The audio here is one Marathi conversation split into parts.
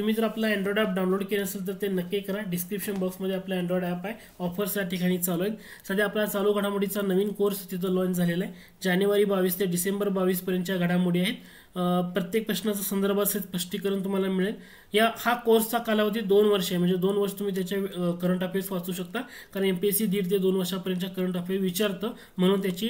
तुम्ही जर आपला अँड्रॉइड ॲप डाउनलोड केलं असेल तर ते नक्की करा डिस्क्रिप्शन बॉक्समध्ये आपला अँड्रॉइड ॲप आहे ऑफर्स या ठिकाणी चालू आहेत सध्या आपला चालू घडामोडीचा नवीन कोर्स तिथं लॉन्च झालेला आहे जानेवारी बावीस ते डिसेंबर बावीसपर्यंतच्या घडामोडी आहेत प्रत्येक प्रश्नाचा संदर्भ संदर्भात स्पष्टीकरण तुम्हाला मिळेल या हा कोर्सचा कालावधी दोन वर्ष आहे म्हणजे दोन वर्ष तुम्ही त्याच्या करंट अफेअर्स वाचू शकता कारण एम पी एस सी दीड ते दोन वर्षापर्यंतच्या करंट अफेअर विचारतं म्हणून त्याची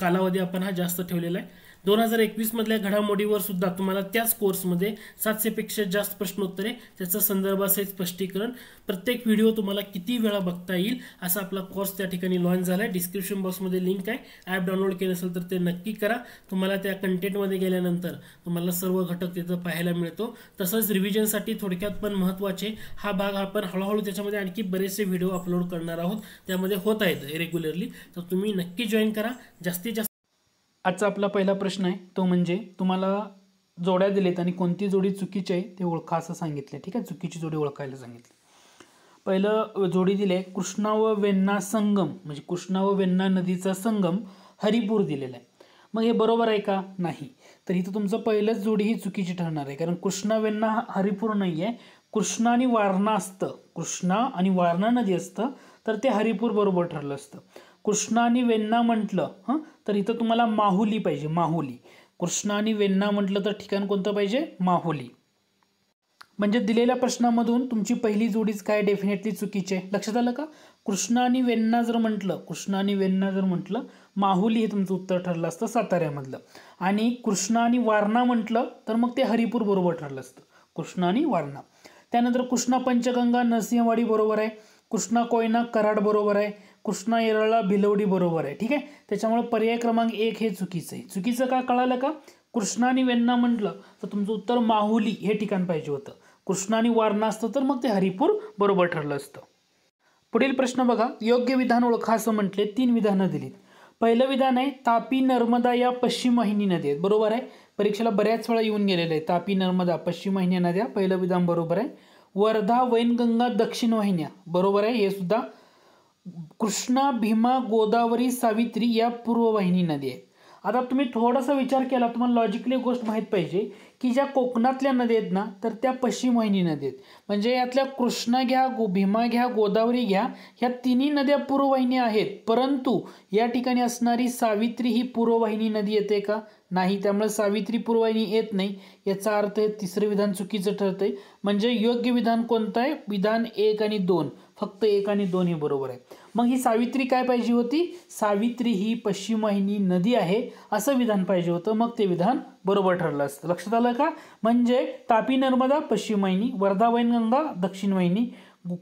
कालावधी आपण हा जास्त ठेवलेला आहे दोन हजार एकवीसमधल्या घडामोडीवर सुद्धा तुम्हाला त्याच कोर्समध्ये सातशेपेक्षा जास्त प्रश्नोत्तरे त्याचा संदर्भ असेल स्पष्टीकरण प्रत्येक व्हिडिओ तुम्हाला किती वेळा बघता येईल असा आपला कोर्स त्या ठिकाणी लॉन्च झाला आहे डिस्क्रिप्शन बॉक्समध्ये लिंक आहे ॲप डाउनलोड केलं असेल तर ते नक्की करा तुम्हाला त्या कंटेंटमध्ये गेल्यानंतर तुम्हाला सर्व घटक तिथं पाहायला मिळतो तसंच रिव्हिजनसाठी थोडक्यात पण महत्त्वाचे हा भाग आपण हळूहळू त्याच्यामध्ये आणखी बरेचसे व्हिडिओ अपलोड करणार आहोत त्यामध्ये होत आहेत रेग्युलरली तर तुम्ही नक्की जॉईन करा जास्तीत जास्त आजचा आपला पहिला प्रश्न आहे तो म्हणजे तुम्हाला जोड्या दिलेत आणि कोणती जोडी चुकीची आहे ते ओळखा असं सांगितलं ठीक आहे चुकीची जोडी ओळखायला सांगितली पहिलं जोडी दिली आहे कृष्णा व वेन्ना संगम म्हणजे कृष्णा व वेन्ना नदीचा संगम हरिपूर दिलेला आहे मग हे बरोबर आहे का नाही तर इथं तुमचं पहिलंच जोडी ही चुकीची ठरणार आहे कारण कृष्णा वेन्ना हरिपूर नाही आहे कृष्णा आणि वारणा असतं कृष्णा आणि वारणा नदी असतं तर ते हरिपूर बरोबर ठरलं असतं कृष्णा आणि वेण्णा म्हटलं हं तर इथं तुम्हाला माहुली पाहिजे माहुली कृष्णा आणि वेण्णा म्हटलं तर ठिकाण कोणतं पाहिजे माहुली म्हणजे दिलेल्या प्रश्नामधून तुमची पहिली जोडीच काय डेफिनेटली चुकीची आहे लक्षात आलं का कृष्णा आणि वेण्णा जर म्हटलं कृष्णा आणि वेण्णा जर म्हटलं माहुली हे तुमचं उत्तर ठरलं असतं साताऱ्यामधलं आणि कृष्णा आणि वारणा म्हटलं तर मग ते हरिपूर बरोबर ठरलं असतं कृष्णा आणि वारणा त्यानंतर कृष्णा पंचगंगा नरसिंहवाडी बरोबर आहे कृष्णा कोयना कराड बरोबर आहे कृष्णा येरळला भिलवडी बरोबर आहे ठीक आहे त्याच्यामुळे पर्याय क्रमांक एक हे चुकीचं आहे चुकीचं का कळालं का कृष्णा आणि वेन्ना म्हटलं तर तुमचं उत्तर माहुली हे ठिकाण पाहिजे होतं कृष्णा आणि वारणा असतं तर मग ते हरिपूर बरोबर ठरलं असतं पुढील प्रश्न बघा योग्य विधान ओळखा असं म्हटले तीन विधानं दिलीत पहिलं विधान आहे तापी नर्मदा या पश्चिम वाहिनी नदी आहेत बरोबर आहे परीक्षेला बऱ्याच वेळा येऊन गेलेलं आहे तापी नर्मदा पश्चिम वाहिन्या नद्या पहिलं विधान बरोबर आहे वर्धा वैनगंगा दक्षिण वाहिन्या बरोबर आहे हे सुद्धा कृष्णा भीमा गोदावरी सावित्री या पूर्ववाहिनी नदी आहेत आता तुम्ही थोडासा विचार केला तुम्हाला लॉजिकली गोष्ट माहीत पाहिजे की ज्या कोकणातल्या नदी आहेत ना तर त्या पश्चिम वाहिनी नदी आहेत म्हणजे यातल्या कृष्णा घ्या गो भीमा घ्या गोदावरी घ्या ह्या तिन्ही नद्या पूर्ववाहिनी आहेत परंतु या ठिकाणी असणारी सावित्री ही पूर्ववाहिनी नदी येते का नाही त्यामुळे सावित्री पुरवाईनी येत नाही याचा अर्थ हे तिसरं विधान चुकीचं ठरतं आहे म्हणजे योग्य विधान कोणतं आहे विधान एक आणि दोन फक्त एक आणि दोन हे बरोबर आहे मग ही सावित्री काय पाहिजे होती सावित्री ही पश्चिम वाहिनी नदी आहे असं विधान पाहिजे होतं मग ते विधान बरोबर ठरलं असतं लक्षात आलं का म्हणजे तापी नर्मदा पश्चिम वाहिनी वर्धा वैनगंगा दक्षिण वाहिनी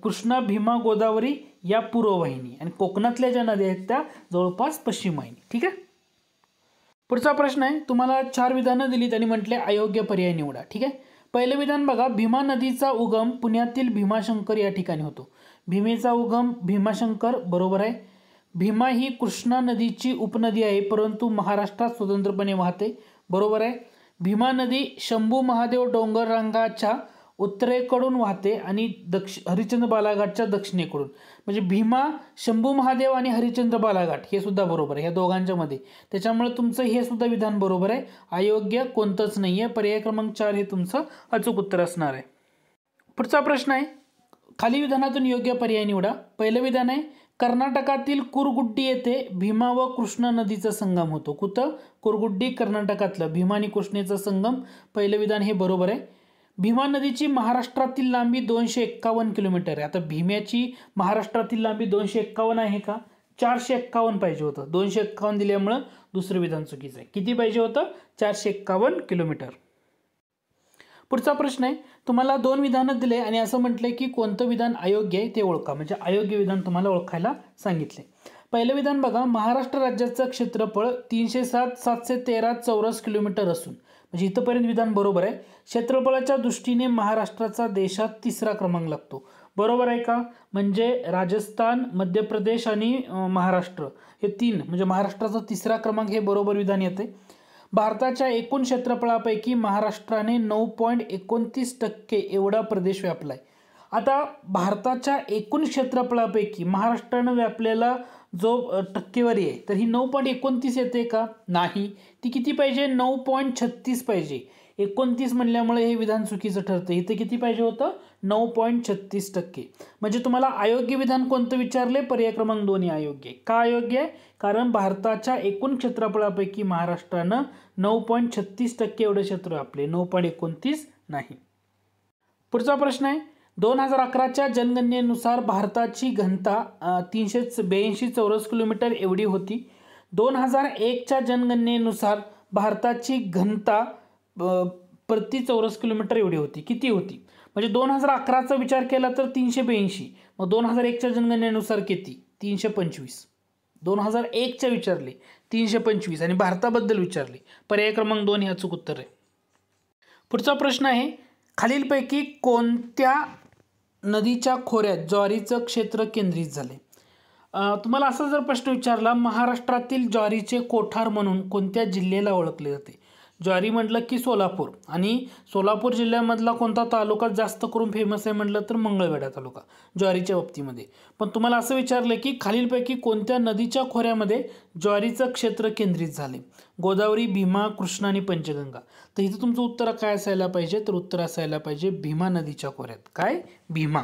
कृष्णा भीमा गोदावरी या पूर्ववाहिनी आणि कोकणातल्या ज्या नद्या आहेत त्या जवळपास पश्चिम वाहिनी ठीक आहे पुढचा प्रश्न आहे तुम्हाला चार विधानं दिलीत आणि म्हटले अयोग्य पर्याय निवडा ठीक आहे पहिलं विधान बघा भीमा नदीचा उगम पुण्यातील भीमाशंकर या ठिकाणी होतो भीमेचा उगम भीमाशंकर बरोबर आहे भीमा ही कृष्णा नदीची उपनदी आहे परंतु महाराष्ट्रात स्वतंत्रपणे वाहते बरोबर आहे भीमा नदी शंभू महादेव डोंगर उत्तरेकडून वाहते आणि दक्ष हरिचंद्र बालाघाटच्या दक्षिणेकडून म्हणजे भीमा शंभू महादेव आणि हरिश्चंद्र बालाघाट हे सुद्धा बरोबर आहे ह्या दोघांच्यामध्ये त्याच्यामुळे तुमचं हे सुद्धा विधान बरोबर आहे अयोग्य कोणतंच नाही आहे पर्याय क्रमांक चार हे तुमचं अचूक उत्तर असणार आहे पुढचा प्रश्न आहे खाली विधानातून योग्य पर्याय निवडा पहिलं विधान आहे कर्नाटकातील कुरगुड्डी येथे भीमा व कृष्णा नदीचा संगम होतो कुठं कुरगुड्डी कर्नाटकातलं भीमा आणि कृष्णेचा संगम पहिलं विधान हे बरोबर आहे भीमा नदीची महाराष्ट्रातील लांबी दोनशे एक्कावन्न किलोमीटर आहे आता भीम्याची महाराष्ट्रातील लांबी दोनशे एक्कावन्न आहे का चारशे एक्कावन्न पाहिजे होतं दोनशे एक्कावन्न दिल्यामुळं दुसरं विधान चुकीचं आहे किती पाहिजे होतं चारशे एक्कावन्न किलोमीटर पुढचा प्रश्न आहे तुम्हाला दोन विधान दिले आणि असं म्हटलंय की कोणतं विधान अयोग्य आहे ते ओळखा म्हणजे अयोग्य विधान तुम्हाला ओळखायला सांगितले पहिलं विधान बघा महाराष्ट्र राज्याचं क्षेत्रफळ तीनशे सात सातशे तेरा चौरस किलोमीटर असून म्हणजे इथंपर्यंत विधान बरोबर आहे क्षेत्रफळाच्या दृष्टीने महाराष्ट्राचा देशात तिसरा क्रमांक लागतो बरोबर आहे का म्हणजे राजस्थान मध्य प्रदेश आणि महाराष्ट्र हे तीन म्हणजे महाराष्ट्राचा तिसरा क्रमांक हे बरोबर विधान येते भारताच्या एकूण क्षेत्रफळापैकी महाराष्ट्राने नऊ पॉईंट एकोणतीस टक्के एवढा प्रदेश व्यापला आहे आता भारताच्या एकूण क्षेत्रफळापैकी महाराष्ट्रानं व्यापलेला जो टक्केवारी आहे तर ही नऊ पॉईंट एकोणतीस येते का नाही ती किती पाहिजे नऊ पॉईंट छत्तीस पाहिजे एकोणतीस म्हणल्यामुळे हे विधान चुकीचं ठरतं इथं किती पाहिजे होतं नऊ पॉईंट छत्तीस टक्के म्हणजे तुम्हाला अयोग्य विधान कोणतं विचारले पर्याय क्रमांक दोन्ही अयोग्य आहे का अयोग्य आहे कारण भारताच्या एकूण क्षेत्रफळापैकी महाराष्ट्रानं नऊ पॉईंट छत्तीस टक्के एवढं क्षेत्र आपले नऊ पॉईंट एकोणतीस नाही पुढचा प्रश्न आहे दोन हजार अकराच्या जनगणनेनुसार भारताची घनता तीनशे ब्याऐंशी चौरस किलोमीटर एवढी होती दोन हजार एकच्या जनगणनेनुसार भारताची घनता प्रति चौरस किलोमीटर एवढी होती किती होती म्हणजे दोन हजार अकराचा विचार केला तर तीनशे ब्याऐंशी मग दोन हजार एकच्या जनगणनेनुसार किती तीनशे पंचवीस दोन हजार एकच्या विचारले तीनशे पंचवीस आणि भारताबद्दल विचारले पर्याय क्रमांक दोन अचूक उत्तर आहे पुढचा प्रश्न आहे खालीलपैकी कोणत्या नदीच्या खोऱ्यात ज्वारीचं क्षेत्र केंद्रित झाले तुम्हाला असा जर प्रश्न विचारला महाराष्ट्रातील ज्वारीचे कोठार म्हणून कोणत्या जिल्ह्याला ओळखले जाते ज्वारी म्हटलं की सोलापूर आणि सोलापूर जिल्ह्यामधला कोणता तालुका जास्त करून फेमस आहे म्हटलं तर मंगळवेढा तालुका ज्वारीच्या बाबतीमध्ये पण तुम्हाला असं विचारलं की खालीलपैकी कोणत्या नदीच्या खोऱ्यामध्ये ज्वारीचं क्षेत्र केंद्रित झाले गोदावरी भीमा कृष्णा आणि पंचगंगा तर इथं तुमचं उत्तर काय असायला पाहिजे तर उत्तर असायला पाहिजे भीमा नदीच्या खोऱ्यात काय भीमा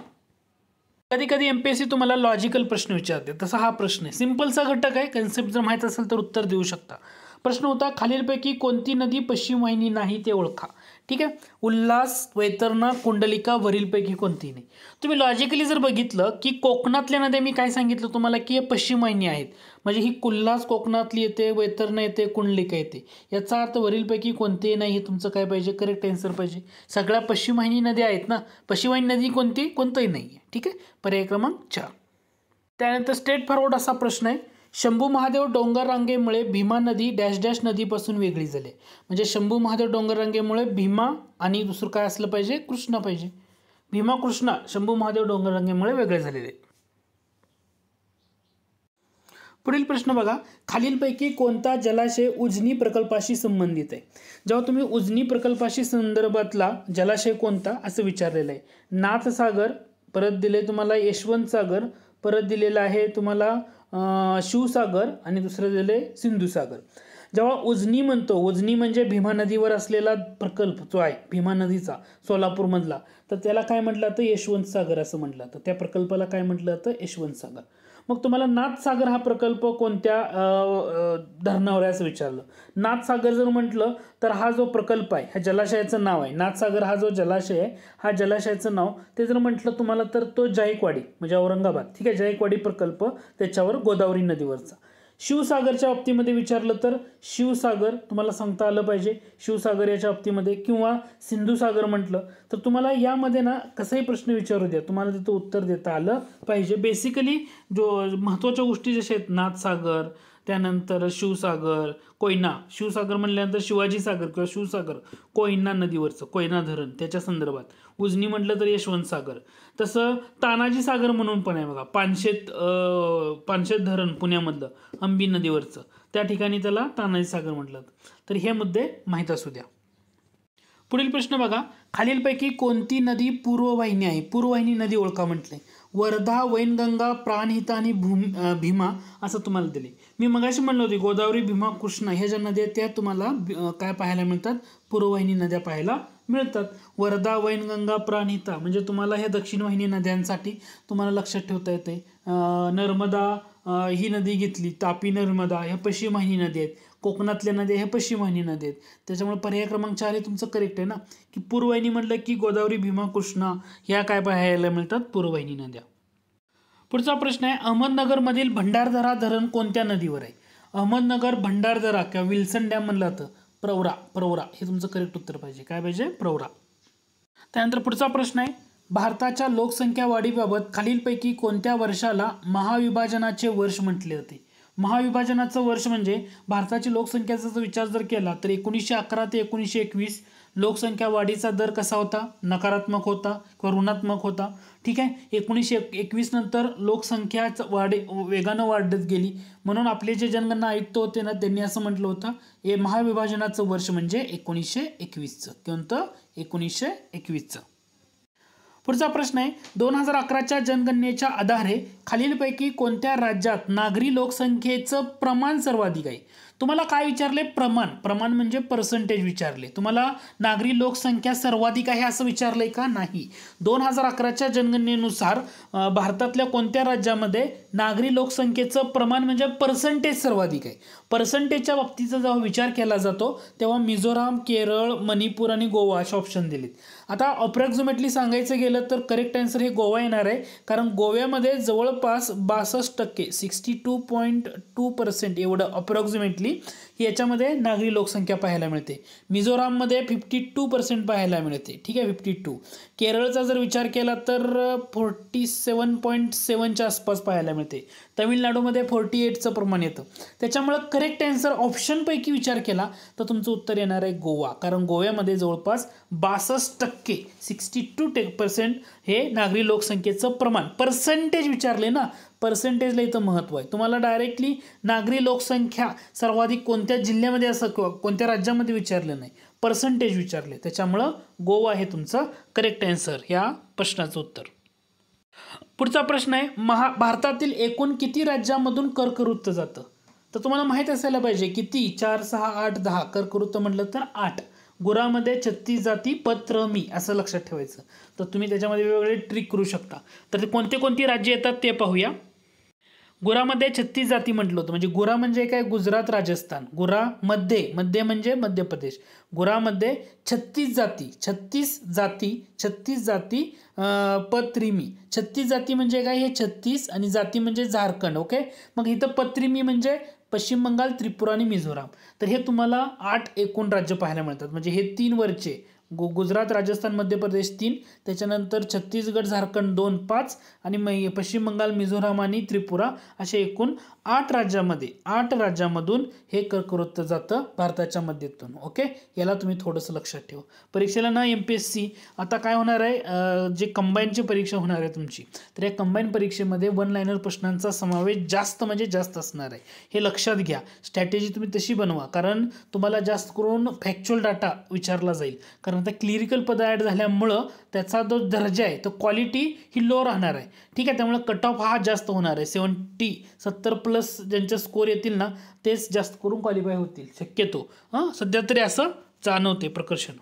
कधी कधी एम पी एस सी तुम्हाला लॉजिकल प्रश्न विचारते तसा हा प्रश्न आहे सिम्पलचा घटक आहे कन्सेप्ट जर माहीत असेल तर उत्तर देऊ शकता प्रश्न होता खालीलपैकी कोणती नदी पश्चिम वाहिनी नाही ते ओळखा ठीक आहे उल्हास वैतरणा कुंडलिका वरीलपैकी कोणती नाही तुम्ही लॉजिकली जर बघितलं की कोकणातल्या नद्या मी काय सांगितलं तुम्हाला की पश्चिम वाहिनी आहेत म्हणजे ही उल्हास कोकणातली येते वैतरणा येते कुंडलिका येते याचा अर्थ वरीलपैकी कोणतीही नाही हे तुमचं काय पाहिजे करेक्ट आन्सर पाहिजे सगळ्या पश्चिम वाहिनी नद्या आहेत ना पश्चिम वाहिनी नदी कोणती कोणतंही नाही आहे ठीक आहे पर्याय क्रमांक चार त्यानंतर स्टेट फॉरवर्ड असा प्रश्न आहे शंभू महादेव डोंगर रांगेमुळे भीमा नदी डॅश डॅश नदीपासून वेगळी झाली म्हणजे शंभू महादेव डोंगर रांगेमुळे भीमा आणि दुसरं काय असलं पाहिजे कृष्ण पाहिजे भीमा कृष्णा शंभू महादेव डोंगर रांगेमुळे वेगळे झालेले पुढील प्रश्न बघा खालीलपैकी कोणता जलाशय उजनी प्रकल्पाशी संबंधित आहे जेव्हा तुम्ही उजनी प्रकल्पाशी संदर्भातला जलाशय कोणता असं विचारलेलं आहे नाथसागर परत दिले तुम्हाला यशवंत सागर परत दिलेला आहे तुम्हाला शिवसागर आणि दुसरं झाले आहे सिंधुसागर जेव्हा उजनी म्हणतो उजनी म्हणजे भीमा नदीवर असलेला प्रकल्प जो आहे भीमा नदीचा सोलापूरमधला तर त्याला काय म्हटलं जातं यशवंत सागर असं म्हटलं जातं त्या प्रकल्पाला काय म्हटलं जातं यशवंत सागर मग तुम्हाला नाथसागर हा प्रकल्प कोणत्या धरणावर असं विचारलं नाथसागर जर म्हटलं तर हा जो प्रकल्प आहे ह्या जलाशयाचं नाव आहे नाथसागर हा जो जलाशय आहे हा जलाशयाचं नाव ते जर म्हटलं तुम्हाला तर तो जायकवाडी म्हणजे औरंगाबाद ठीक आहे जायकवाडी प्रकल्प त्याच्यावर गोदावरी नदीवरचा शिवसागरच्या बाबतीमध्ये विचारलं तर शिवसागर तुम्हाला सांगता आलं पाहिजे शिवसागर याच्या बाबतीमध्ये किंवा सिंधुसागर म्हटलं तर तुम्हाला यामध्ये ना कसाही प्रश्न विचारू द्या तुम्हाला तिथं उत्तर देता आलं पाहिजे बेसिकली जो महत्त्वाच्या गोष्टी जशा आहेत नाथसागर त्यानंतर शिवसागर कोयना शिवसागर म्हटल्यानंतर शिवाजी सागर किंवा शिवसागर कोयना नदीवरचं कोयना धरण त्याच्या संदर्भात उजनी म्हटलं तर यशवंत सागर तसं तानाजी सागर म्हणून पण आहे बघा पानशेत पानशेत धरण पुण्यामधलं अंबी नदीवरचं त्या ठिकाणी त्याला तानाजी सागर म्हटलं तर हे मुद्दे माहीत असू द्या पुढील प्रश्न बघा खालीलपैकी कोणती नदी पूर्ववाहिनी आहे पूर्ववाहिनी नदी ओळखा म्हटले वर्धा वैनगंगा प्राणहिता आणि भूम भीमा असं तुम्हाला दिले मी मगाशी म्हणलं होती गोदावरी भीमा कृष्णा ह्या ज्या नद्या त्या तुम्हाला काय पाहायला मिळतात पूर्ववाहिनी नद्या पाहायला मिळतात वर्धा वैनगंगा प्राणिता म्हणजे तुम्हाला ह्या दक्षिण वाहिनी नद्यांसाठी तुम्हाला लक्षात ठेवता येते नर्मदा ही नदी घेतली तापी नर्मदा ह्या पश्चिम नदी आहेत कोकणातल्या नद्या ह्या पश्चिम वाहिनी नदी आहेत त्याच्यामुळे पर्याय क्रमांक चार हे तुमचं करेक्ट आहे ना की पूर्ववाहिनी म्हटलं की गोदावरी भीमा कृष्णा ह्या काय पाहायला मिळतात पूर्ववाहिनी नद्या पुढचा प्रश्न आहे अहमदनगर मधील भंडारदरा धरण कोणत्या नदीवर आहे अहमदनगर भंडारदरा किंवा विल्सन डॅम म्हणलं जातं प्रवरा प्रवरा हे तुमचं करेक्ट उत्तर पाहिजे काय पाहिजे प्रवरा त्यानंतर पुढचा प्रश्न आहे भारताच्या लोकसंख्या वाढीबाबत खालीलपैकी कोणत्या वर्षाला महाविभाजनाचे वर्ष म्हटले होते महाविभाजनाचं वर्ष म्हणजे भारताची लोकसंख्येचा जर विचार जर केला तर एकोणीसशे अकरा ते एकोणीसशे एकवीस लोकसंख्या वाढीचा दर कसा होता नकारात्मक होता किंवा ऋणात्मक होता ठीक आहे एकोणीसशे एकवीस नंतर लोकसंख्या वाढे वेगानं वाढत गेली म्हणून आपले जे जनगणना आयुक्त होते ना त्यांनी असं म्हटलं होतं हे महाविभाजनाचं वर्ष म्हणजे एकोणीसशे एकवीसचं कोणतं एकोणीसशे एकवीसचं पुढचा प्रश्न आहे दोन हजार अकराच्या जनगणनेच्या आधारे खालीलपैकी कोणत्या राज्यात नागरी लोकसंख्येचं प्रमाण सर्वाधिक आहे तुम्हाला काय विचारले प्रमाण प्रमाण म्हणजे पर्सेंटेज विचारले तुम्हाला नागरी लोकसंख्या सर्वाधिक आहे असं विचारलं का नाही दोन हजार अकराच्या जनगणनेनुसार भारतातल्या कोणत्या राज्यामध्ये नागरी लोकसंख्येचं प्रमाण म्हणजे पर्सेंटेज सर्वाधिक आहे पर्सेंटेजच्या बाबतीचा जेव्हा विचार केला जातो तेव्हा मिझोराम केरळ मणिपूर आणि गोवा असे ऑप्शन दिलेत आता अप्रॉक्झिमेटली सांगायचं गेलं तर करेक्ट आन्सर हे गोवा येणार आहे कारण गोव्यामध्ये जवळपास बासष्ट टक्के sixty two point two percent एवढं अप्रॉक्झिमेटली होती याच्यामध्ये नागरी लोकसंख्या पाहायला मिळते मिझोराममध्ये फिफ्टी टू पर्सेंट पाहायला मिळते ठीक आहे फिफ्टी टू केरळचा जर विचार केला तर फोर्टी सेवन पॉईंट सेवनच्या आसपास पाहायला मिळते तमिळनाडूमध्ये फोर्टी एटचं प्रमाण येतं त्याच्यामुळं करेक्ट ॲन्सर ऑप्शनपैकी विचार केला तर तुमचं उत्तर येणार आहे गोवा कारण गोव्यामध्ये जवळपास बासष्ट टक्के सिक्स्टी टू पर्सेंट हे नागरी लोकसंख्येचं प्रमाण पर्सेंटेज विचारले ना पर्सेंटेजला इथं महत्त्व आहे तुम्हाला डायरेक्टली नागरी लोकसंख्या सर्वाधिक कोणत्या जिल्ह्यामध्ये असं किंवा कोणत्या राज्यामध्ये विचारलं नाही पर्सेंटेज विचारले त्याच्यामुळं गोवा हे तुमचं करेक्ट आन्सर ह्या प्रश्नाचं उत्तर पुढचा प्रश्न आहे महा भारतातील एकूण किती राज्यामधून कर्कवृत्त जातं तर तुम्हाला माहीत असायला पाहिजे किती चार सहा आठ दहा कर्कवृत्त म्हटलं तर आठ गुरामध्ये छत्तीस जाती पत्रमी असं लक्षात ठेवायचं तर तुम्ही त्याच्यामध्ये वेगवेगळे ट्रिक करू शकता तर कोणते कोणती राज्य येतात ते पाहूया गुरामध्ये छत्तीस जाती म्हटलं होतं म्हणजे गुरा म्हणजे काय गुजरात राजस्थान गुरामध्ये मध्य म्हणजे मध्य प्रदेश गुरामध्ये छत्तीस जाती छत्तीस जाती छत्तीस जाती पत्रिमी छत्तीस जाती म्हणजे काय हे छत्तीस आणि जाती म्हणजे झारखंड ओके मग इथं पत्रिमी म्हणजे पश्चिम बंगाल त्रिपुरा आणि मिझोराम तर हे तुम्हाला आठ एकूण राज्य पाहायला मिळतात म्हणजे हे तीन वरचे गु गुजरात राजस्थान मध्य प्रदेश तीन त्याच्यानंतर छत्तीसगड झारखंड दोन पाच आणि मै पश्चिम बंगाल मिझोराम आणि त्रिपुरा असे एकूण आठ राज्यामध्ये आठ राज्यामधून हे कर्कवृत्त जातं भारताच्या मध्यतून ओके याला तुम्ही थोडंसं लक्षात ठेवा परीक्षेला ना एम पी एस सी आता काय होणार आहे जे कंबाईनची परीक्षा होणार आहे तुमची तर या कंबाईन परीक्षेमध्ये वन लायनर प्रश्नांचा समावेश जास्त म्हणजे जास्त असणार आहे हे लक्षात घ्या स्ट्रॅटेजी तुम्ही तशी बनवा कारण तुम्हाला जास्त करून फॅक्च्युअल डाटा विचारला जाईल कारण आता क्लिरिकल पदं ॲड झाल्यामुळं त्याचा जो दर्जा आहे तो क्वालिटी ही लो राहणार आहे ठीक आहे त्यामुळे कट ऑफ हा जास्त होणार आहे सेवन्टी सत्तर प्लस ज्यांचे स्कोर येतील ना तेच जास्त करून क्वालिफाय होतील शक्यतो हां सध्या तरी असं जाणवते प्रकर्षण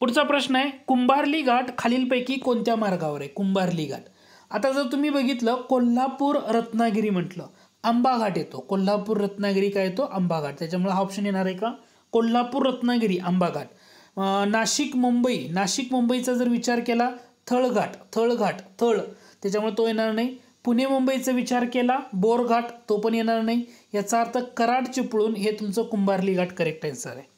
पुढचा प्रश्न आहे कुंभारली घाट खालीलपैकी कोणत्या मार्गावर आहे कुंभारली घाट आता जर तुम्ही बघितलं कोल्हापूर रत्नागिरी म्हटलं आंबा घाट येतो कोल्हापूर रत्नागिरी काय येतो आंबा घाट त्याच्यामुळे हा ऑप्शन येणार आहे का कोल्हापूर रत्नागिरी आंबा घाट नाशिक मुंबई नाशिक मुंबईचा जर विचार केला थळघाट थळघाट थळ त्याच्यामुळे तो येणार नाही पुणे मुंबईचा विचार केला बोरघाट तो पण येणार नाही याचा अर्थ कराड चिपळूण हे तुमचं कुंभारली घाट करेक्ट आन्सर आहे